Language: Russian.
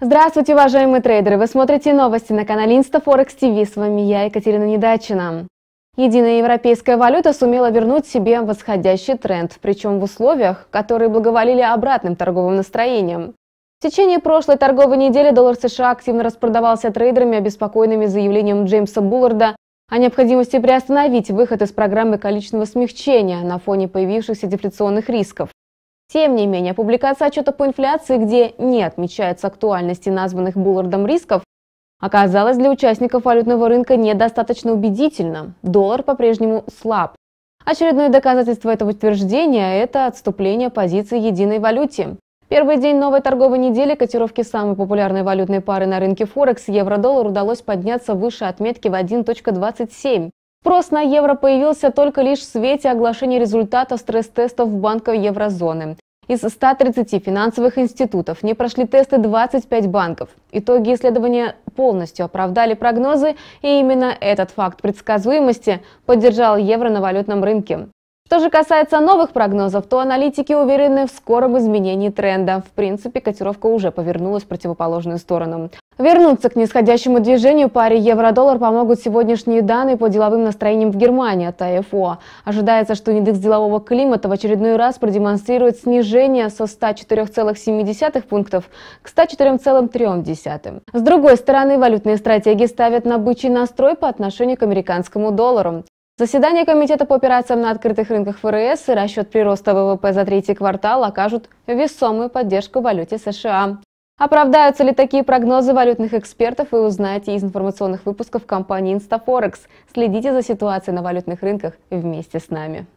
Здравствуйте, уважаемые трейдеры! Вы смотрите новости на канале Инстафорекс ТВ. С вами я, Екатерина Недачина. Единая европейская валюта сумела вернуть себе восходящий тренд, причем в условиях, которые благоволили обратным торговым настроением. В течение прошлой торговой недели доллар США активно распродавался трейдерами, обеспокоенными заявлением Джеймса Булларда о необходимости приостановить выход из программы количественного смягчения на фоне появившихся дефляционных рисков. Тем не менее, публикация отчета по инфляции, где не отмечается актуальности названных Буллардом рисков, оказалась для участников валютного рынка недостаточно убедительна. Доллар по-прежнему слаб. Очередное доказательство этого утверждения – это отступление позиции единой валюте. Первый день новой торговой недели котировки самой популярной валютной пары на рынке Форекс евро-доллар удалось подняться выше отметки в 1.27. Спрос на евро появился только лишь в свете оглашения результата стресс-тестов банков еврозоны. Из 130 финансовых институтов не прошли тесты 25 банков. Итоги исследования полностью оправдали прогнозы, и именно этот факт предсказуемости поддержал евро на валютном рынке. Что же касается новых прогнозов, то аналитики уверены в скором изменении тренда. В принципе, котировка уже повернулась в противоположную сторону. Вернуться к нисходящему движению паре евро-доллар помогут сегодняшние данные по деловым настроениям в Германии от АФО. Ожидается, что индекс делового климата в очередной раз продемонстрирует снижение со 104,7 пунктов к 104,3. С другой стороны, валютные стратегии ставят на бычий настрой по отношению к американскому доллару. Заседание Комитета по операциям на открытых рынках ФРС и расчет прироста ВВП за третий квартал окажут весомую поддержку валюте США. Оправдаются ли такие прогнозы валютных экспертов вы узнаете из информационных выпусков компании InstaForex. Следите за ситуацией на валютных рынках вместе с нами.